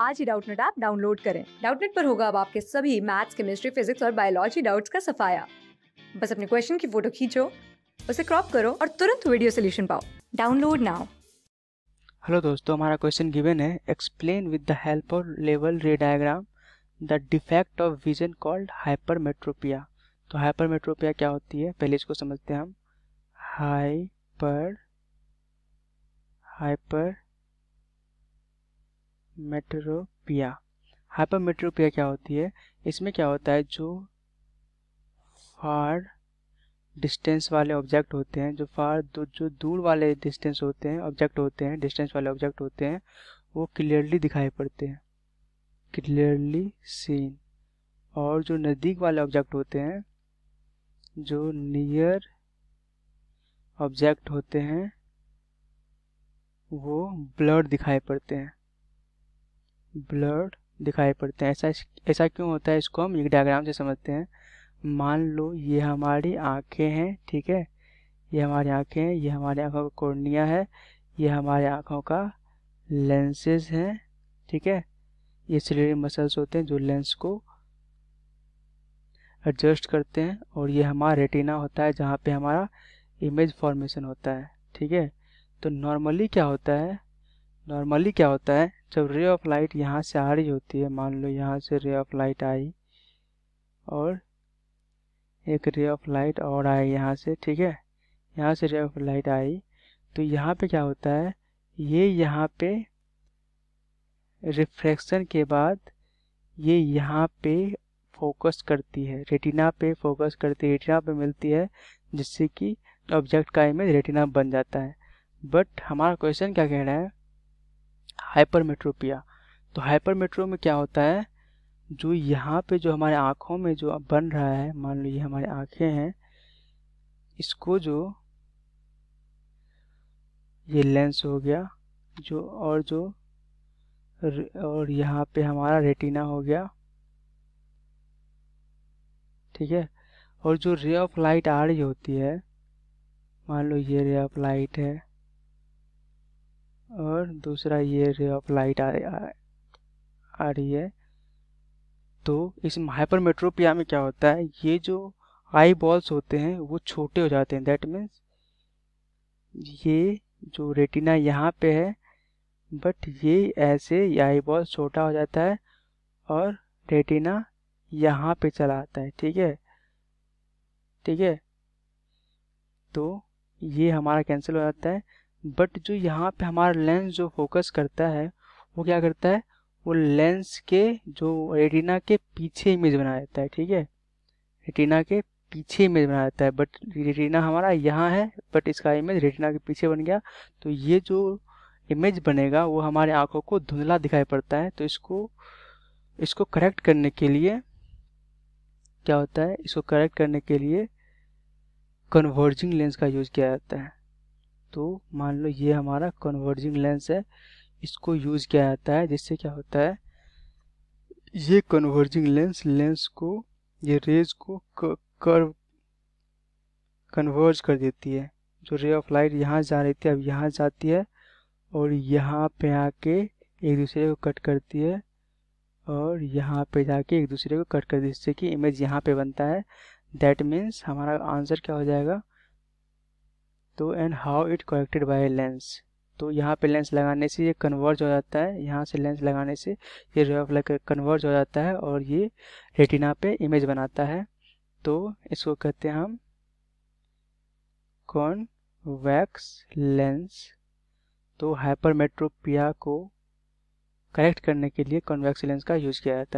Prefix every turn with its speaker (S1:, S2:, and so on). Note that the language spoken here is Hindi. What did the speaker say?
S1: आज ही डाउटनेट ऐप डाउनलोड करें डाउटनेट पर होगा अब आपके सभी मैथ्स केमिस्ट्री फिजिक्स और बायोलॉजी डाउट्स का सफाया बस अपने क्वेश्चन की फोटो खींचो उसे क्रॉप करो और तुरंत वीडियो सोल्यूशन पाओ डाउनलोड नाउ
S2: हेलो दोस्तों हमारा क्वेश्चन गिवन है explain with the help of level ray diagram the defect of vision called hypermetropia तो हाइपरमेट्रोपिया क्या होती है पहले इसको समझते हैं हम हाइपर हाइपर हाइपरमेट्रोपिया हाइपरमेट्रोपिया क्या होती है इसमें क्या होता है जो फार डिस्टेंस वाले ऑब्जेक्ट होते हैं जो फार जो दूर वाले डिस्टेंस होते हैं ऑब्जेक्ट होते हैं डिस्टेंस वाले ऑब्जेक्ट होते हैं वो क्लियरली दिखाई पड़ते हैं क्लियरली सीन और जो नज़दीक वाले ऑब्जेक्ट होते हैं जो नियर ऑब्जेक्ट होते हैं वो ब्लड दिखाई पड़ते हैं ब्लर्ड दिखाई पड़ते हैं ऐसा ऐसा क्यों होता है इसको हम एक डायग्राम से समझते हैं मान लो ये हमारी आंखें हैं ठीक है ये हमारी आंखें हैं ये हमारी आंखों का कोर्निया है ये हमारे आंखों का लेंसेज हैं ठीक है ये सिलेरी मसल्स होते हैं जो लेंस को एडजस्ट करते हैं और ये हमारा रेटिना होता है जहाँ पे हमारा इमेज फॉर्मेशन होता है ठीक है तो नॉर्मली क्या होता है नॉर्मली क्या होता है जब रे ऑफ लाइट यहाँ से आ रही होती है मान लो यहाँ से रे ऑफ लाइट आई और एक रे ऑफ लाइट और आई यहाँ से ठीक है यहाँ से रे ऑफ लाइट आई तो यहाँ पे क्या होता है ये यहाँ पे रिफ्रैक्शन के बाद ये यहाँ पे फोकस करती है रेटिना पे फोकस करती है रेटिना पे मिलती है जिससे कि ऑब्जेक्ट का इमेज रेटिना बन जाता है बट हमारा क्वेश्चन क्या कह रहा है हाइपरमेट्रोपिया तो हाइपरमेट्रो में क्या होता है जो यहाँ पे जो हमारे आँखों में जो बन रहा है मान लो ये हमारी आँखें हैं इसको जो ये लेंस हो गया जो और जो और यहाँ पे हमारा रेटिना हो गया ठीक है और जो रे ऑफ लाइट आ रही होती है मान लो ये रे ऑफ लाइट है और दूसरा ये रे ऑफ लाइट आ, आ, आ रही है तो इस हाइपर मेट्रोपिया में क्या होता है ये जो आई बॉल्स होते हैं वो छोटे हो जाते हैं दैट मीन्स ये जो रेटिना यहाँ पे है बट ये ऐसे आई बॉल छोटा हो जाता है और रेटिना यहाँ पे चला आता है ठीक है ठीक है तो ये हमारा कैंसिल हो जाता है बट जो यहाँ पे हमारा लेंस जो फोकस करता है वो क्या करता है वो लेंस के जो रेटिना के पीछे इमेज बना देता है ठीक है रेटिना के पीछे इमेज बना देता है बट रेटिना हमारा यहाँ है बट इसका इमेज रेटिना के पीछे बन गया तो ये जो इमेज बनेगा वो हमारे आंखों को धुंधला दिखाई पड़ता है तो इसको इसको करेक्ट करने के लिए क्या होता है इसको करेक्ट करने के लिए कन्वर्जिंग लेंस का यूज़ किया जाता है तो मान लो ये हमारा कन्वर्जिंग लेंस है इसको यूज़ किया जाता है जिससे क्या होता है ये कन्वर्जिंग लेंस लेंस को ये रेज को कर्व कन्वर्ज कर देती है जो रे ऑफ लाइट यहाँ जा रही थी अब यहाँ जाती है और यहाँ पे आके एक दूसरे को कट करती है और यहाँ पे जाके एक दूसरे को कट कर है जिससे कि इमेज यहाँ पे बनता है दैट मीन्स हमारा आंसर क्या हो जाएगा तो and how it connected by lens तो यहाँ पे लेंस लगाने से ये कन्वर्ज हो जाता है यहाँ से लेंस लगाने से ये रे ऑफ लाइट कन्वर्ज हो जाता है और ये रेटिना पे इमेज बनाता है तो इसको कहते हैं हम कौन वैक्स लेंस तो हाइपरमेट्रोपिया को करेक्ट करने के लिए कॉन्वेक्स लेंस का यूज़ किया जाता है